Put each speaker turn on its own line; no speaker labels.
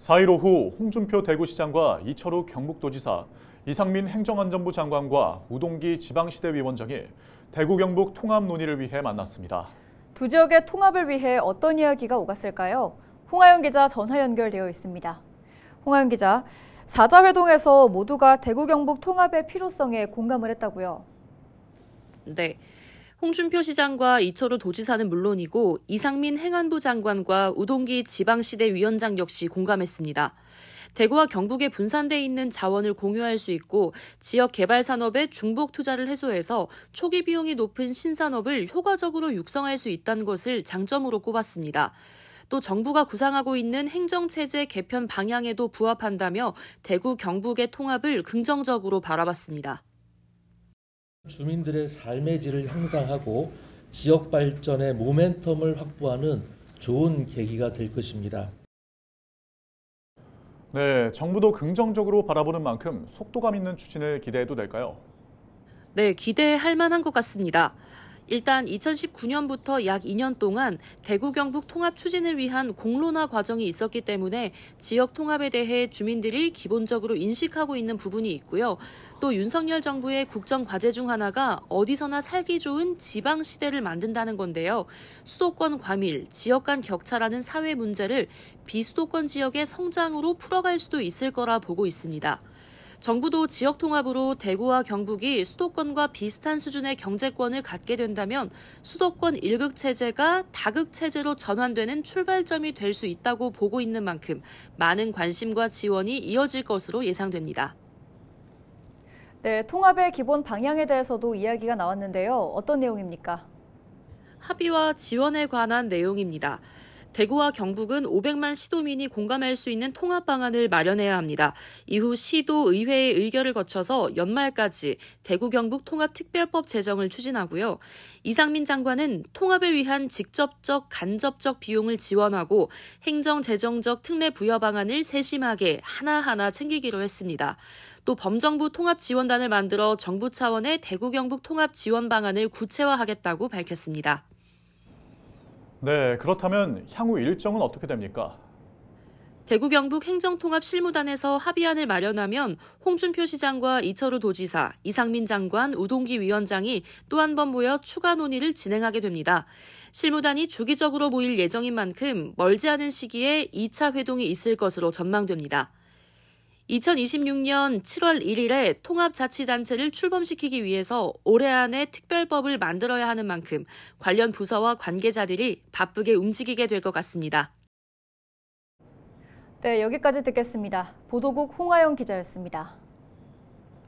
4일 오후 홍준표 대구시장과 이철우 경북도지사, 이상민 행정안전부 장관과 우동기 지방시대위원장이 대구 경북 통합 논의를 위해 만났습니다.
두 지역의 통합을 위해 어떤 이야기가 오갔을까요? 홍하영 기자 전화 연결되어 있습니다. 홍하영 기자, 4자 회동에서 모두가 대구 경북 통합의 필요성에 공감을 했다고요.
네. 홍준표 시장과 이철호 도지사는 물론이고 이상민 행안부 장관과 우동기 지방시대 위원장 역시 공감했습니다. 대구와 경북에 분산돼 있는 자원을 공유할 수 있고 지역 개발 산업에 중복 투자를 해소해서 초기 비용이 높은 신산업을 효과적으로 육성할 수 있다는 것을 장점으로 꼽았습니다. 또 정부가 구상하고 있는 행정체제 개편 방향에도 부합한다며 대구 경북의 통합을 긍정적으로 바라봤습니다.
주민들의 삶의 질을 향상하고 지역 발전의 모멘텀을 확보하는 좋은 계기가 될 것입니다.
네, 정부도 긍정적으로 바라보는 만큼 속도감 있는 추진을 기대해도 될까요?
네, 기대할 만한 것 같습니다. 일단 2019년부터 약 2년 동안 대구 경북 통합 추진을 위한 공론화 과정이 있었기 때문에 지역 통합에 대해 주민들이 기본적으로 인식하고 있는 부분이 있고요. 또 윤석열 정부의 국정 과제 중 하나가 어디서나 살기 좋은 지방 시대를 만든다는 건데요. 수도권 과밀, 지역 간 격차라는 사회 문제를 비수도권 지역의 성장으로 풀어갈 수도 있을 거라 보고 있습니다. 정부도 지역 통합으로 대구와 경북이 수도권과 비슷한 수준의 경제권을 갖게 된다면 수도권 1극 체제가 다극 체제로 전환되는 출발점이 될 수 있다고 보고 있는 만큼 많은 관심과 지원이 이어질 것으로 예상됩니다. 네,
통합의 기본 방향에 대해서도 이야기가 나왔는데요. 어떤 내용입니까?
합의와 지원에 관한 내용입니다. 대구와 경북은 500만 시도민이 공감할 수 있는 통합 방안을 마련해야 합니다. 이후 시도 의회의 의결을 거쳐서 연말까지 대구 경북 통합 특별법 제정을 추진하고요. 이상민 장관은 통합을 위한 직접적 간접적 비용을 지원하고 행정 재정적 특례 부여 방안을 세심하게 하나하나 챙기기로 했습니다. 또 범정부 통합 지원단을 만들어 정부 차원의 대구 경북 통합 지원 방안을 구체화하겠다고 밝혔습니다.
네, 그렇다면 향후 일정은 어떻게 됩니까?
대구 경북 행정통합 실무단에서 합의안을 마련하면 홍준표 시장과 이철우 도지사, 이상민 장관, 우동기 위원장이 또 한 번 모여 추가 논의를 진행하게 됩니다. 실무단이 주기적으로 모일 예정인 만큼 멀지 않은 시기에 2차 회동이 있을 것으로 전망됩니다. 2026년 7월 1일에 통합자치단체를 출범시키기 위해서 올해 안에 특별법을 만들어야 하는 만큼 관련 부서와 관계자들이 바쁘게 움직이게 될 것 같습니다.
네, 여기까지 듣겠습니다. 보도국 홍아영 기자였습니다.